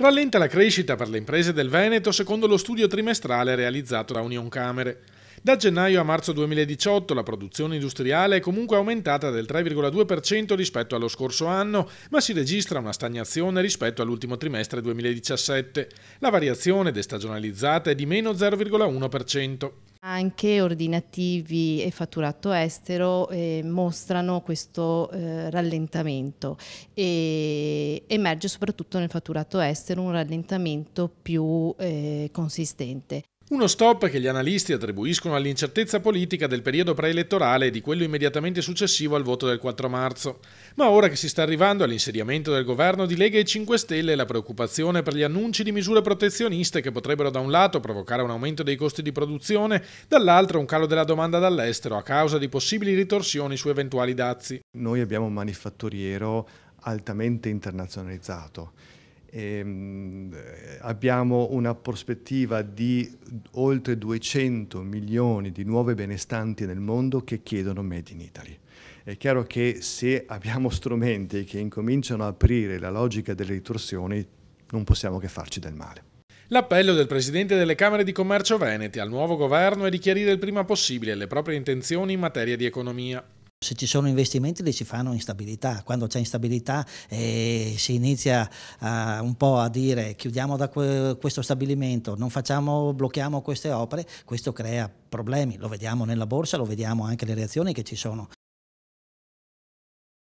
Rallenta la crescita per le imprese del Veneto secondo lo studio trimestrale realizzato da Union Camere. Da gennaio a marzo 2018 la produzione industriale è comunque aumentata del 3,2% rispetto allo scorso anno, ma si registra una stagnazione rispetto all'ultimo trimestre 2017. La variazione destagionalizzata è di meno 0,1%. Anche ordinativi e fatturato estero eh, mostrano questo eh, rallentamento e emerge soprattutto nel fatturato estero un rallentamento più eh, consistente. Uno stop che gli analisti attribuiscono all'incertezza politica del periodo preelettorale e di quello immediatamente successivo al voto del 4 marzo. Ma ora che si sta arrivando all'insediamento del governo di Lega e 5 Stelle, la preoccupazione per gli annunci di misure protezioniste che potrebbero da un lato provocare un aumento dei costi di produzione, dall'altro un calo della domanda dall'estero a causa di possibili ritorsioni su eventuali dazi. Noi abbiamo un manifatturiero altamente internazionalizzato Ehm, abbiamo una prospettiva di oltre 200 milioni di nuove benestanti nel mondo che chiedono Made in Italy. È chiaro che se abbiamo strumenti che incominciano a aprire la logica delle ritorsioni, non possiamo che farci del male. L'appello del Presidente delle Camere di Commercio Veneti al nuovo governo è di chiarire il prima possibile le proprie intenzioni in materia di economia. Se ci sono investimenti li si fanno in stabilità, quando c'è instabilità eh, si inizia a, un po' a dire chiudiamo da que questo stabilimento, non facciamo, blocchiamo queste opere, questo crea problemi, lo vediamo nella borsa, lo vediamo anche le reazioni che ci sono,